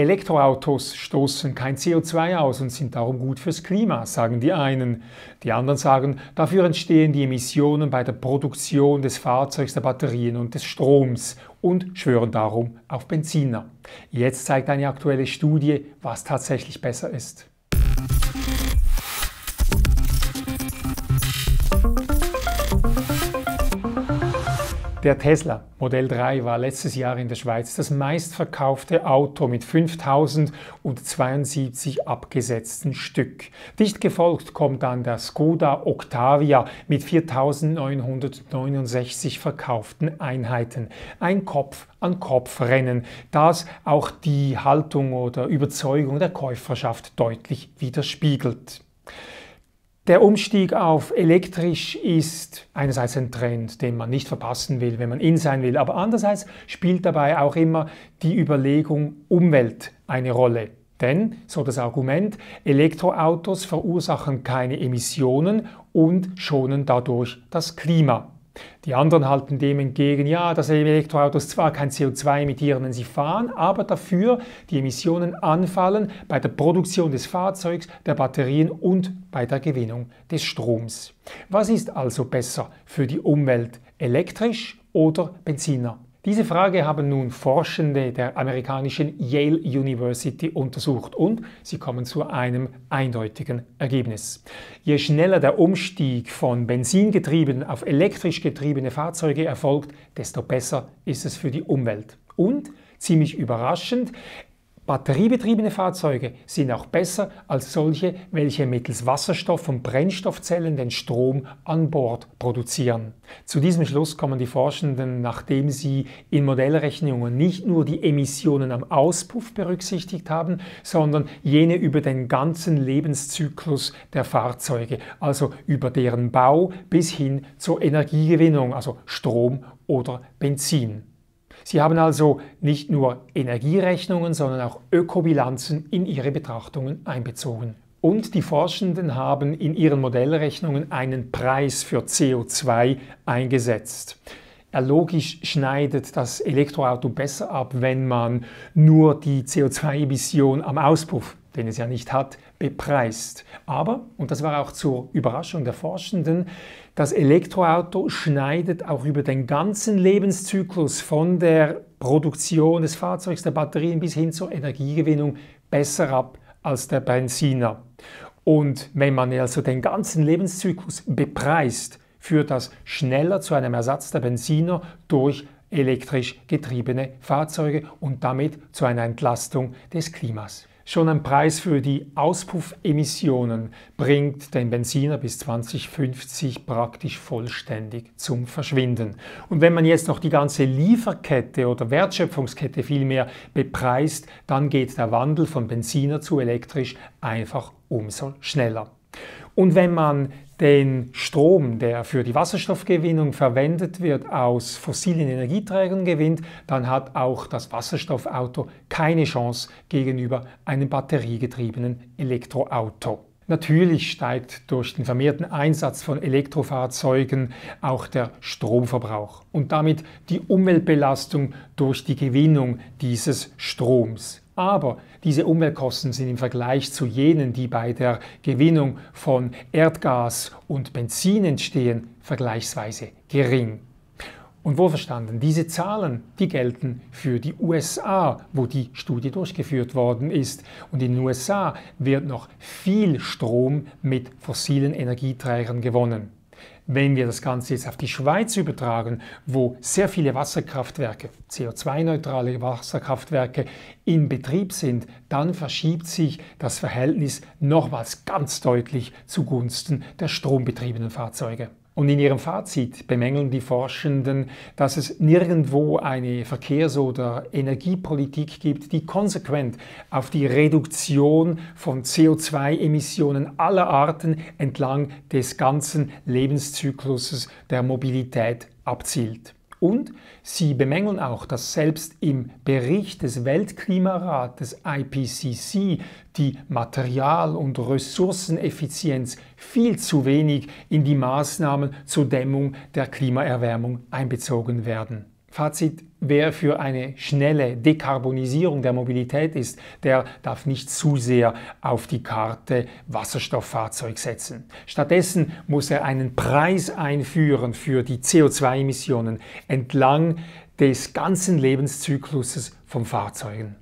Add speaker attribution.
Speaker 1: Elektroautos stoßen kein CO2 aus und sind darum gut fürs Klima, sagen die einen. Die anderen sagen, dafür entstehen die Emissionen bei der Produktion des Fahrzeugs, der Batterien und des Stroms und schwören darum auf Benziner. Jetzt zeigt eine aktuelle Studie, was tatsächlich besser ist. Der Tesla Modell 3 war letztes Jahr in der Schweiz das meistverkaufte Auto mit 5072 abgesetzten Stück. Dicht gefolgt kommt dann der Skoda Octavia mit 4969 verkauften Einheiten. Ein Kopf an Kopf rennen, das auch die Haltung oder Überzeugung der Käuferschaft deutlich widerspiegelt. Der Umstieg auf elektrisch ist einerseits ein Trend, den man nicht verpassen will, wenn man in sein will, aber andererseits spielt dabei auch immer die Überlegung Umwelt eine Rolle. Denn, so das Argument, Elektroautos verursachen keine Emissionen und schonen dadurch das Klima. Die anderen halten dem entgegen, ja, dass Elektroautos zwar kein CO2 emittieren, wenn sie fahren, aber dafür die Emissionen anfallen bei der Produktion des Fahrzeugs, der Batterien und bei der Gewinnung des Stroms. Was ist also besser für die Umwelt, elektrisch oder Benziner? Diese Frage haben nun Forschende der amerikanischen Yale University untersucht und sie kommen zu einem eindeutigen Ergebnis. Je schneller der Umstieg von benzingetriebenen auf elektrisch getriebene Fahrzeuge erfolgt, desto besser ist es für die Umwelt. Und ziemlich überraschend, Batteriebetriebene Fahrzeuge sind auch besser als solche, welche mittels Wasserstoff- und Brennstoffzellen den Strom an Bord produzieren. Zu diesem Schluss kommen die Forschenden, nachdem sie in Modellrechnungen nicht nur die Emissionen am Auspuff berücksichtigt haben, sondern jene über den ganzen Lebenszyklus der Fahrzeuge, also über deren Bau bis hin zur Energiegewinnung, also Strom oder Benzin. Sie haben also nicht nur Energierechnungen, sondern auch Ökobilanzen in ihre Betrachtungen einbezogen. Und die Forschenden haben in ihren Modellrechnungen einen Preis für CO2 eingesetzt logisch schneidet das Elektroauto besser ab, wenn man nur die CO2-Emission am Auspuff, den es ja nicht hat, bepreist. Aber, und das war auch zur Überraschung der Forschenden, das Elektroauto schneidet auch über den ganzen Lebenszyklus von der Produktion des Fahrzeugs, der Batterien bis hin zur Energiegewinnung besser ab als der Benziner. Und wenn man also den ganzen Lebenszyklus bepreist, führt das schneller zu einem Ersatz der Benziner durch elektrisch getriebene Fahrzeuge und damit zu einer Entlastung des Klimas. Schon ein Preis für die Auspuffemissionen bringt den Benziner bis 2050 praktisch vollständig zum Verschwinden. Und wenn man jetzt noch die ganze Lieferkette oder Wertschöpfungskette vielmehr bepreist, dann geht der Wandel von Benziner zu elektrisch einfach umso schneller. Und wenn man den Strom, der für die Wasserstoffgewinnung verwendet wird, aus fossilen Energieträgern gewinnt, dann hat auch das Wasserstoffauto keine Chance gegenüber einem batteriegetriebenen Elektroauto. Natürlich steigt durch den vermehrten Einsatz von Elektrofahrzeugen auch der Stromverbrauch und damit die Umweltbelastung durch die Gewinnung dieses Stroms. Aber diese Umweltkosten sind im Vergleich zu jenen, die bei der Gewinnung von Erdgas und Benzin entstehen, vergleichsweise gering. Und wohlverstanden, diese Zahlen, die gelten für die USA, wo die Studie durchgeführt worden ist. Und in den USA wird noch viel Strom mit fossilen Energieträgern gewonnen. Wenn wir das Ganze jetzt auf die Schweiz übertragen, wo sehr viele Wasserkraftwerke, CO2-neutrale Wasserkraftwerke in Betrieb sind, dann verschiebt sich das Verhältnis nochmals ganz deutlich zugunsten der strombetriebenen Fahrzeuge. Und in ihrem Fazit bemängeln die Forschenden, dass es nirgendwo eine Verkehrs- oder Energiepolitik gibt, die konsequent auf die Reduktion von CO2-Emissionen aller Arten entlang des ganzen Lebenszykluses der Mobilität abzielt. Und sie bemängeln auch, dass selbst im Bericht des Weltklimarates IPCC die Material- und Ressourceneffizienz viel zu wenig in die Maßnahmen zur Dämmung der Klimaerwärmung einbezogen werden. Fazit, wer für eine schnelle Dekarbonisierung der Mobilität ist, der darf nicht zu sehr auf die Karte Wasserstofffahrzeug setzen. Stattdessen muss er einen Preis einführen für die CO2-Emissionen entlang des ganzen Lebenszykluses von Fahrzeugen.